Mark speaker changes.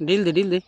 Speaker 1: Dildi dildi.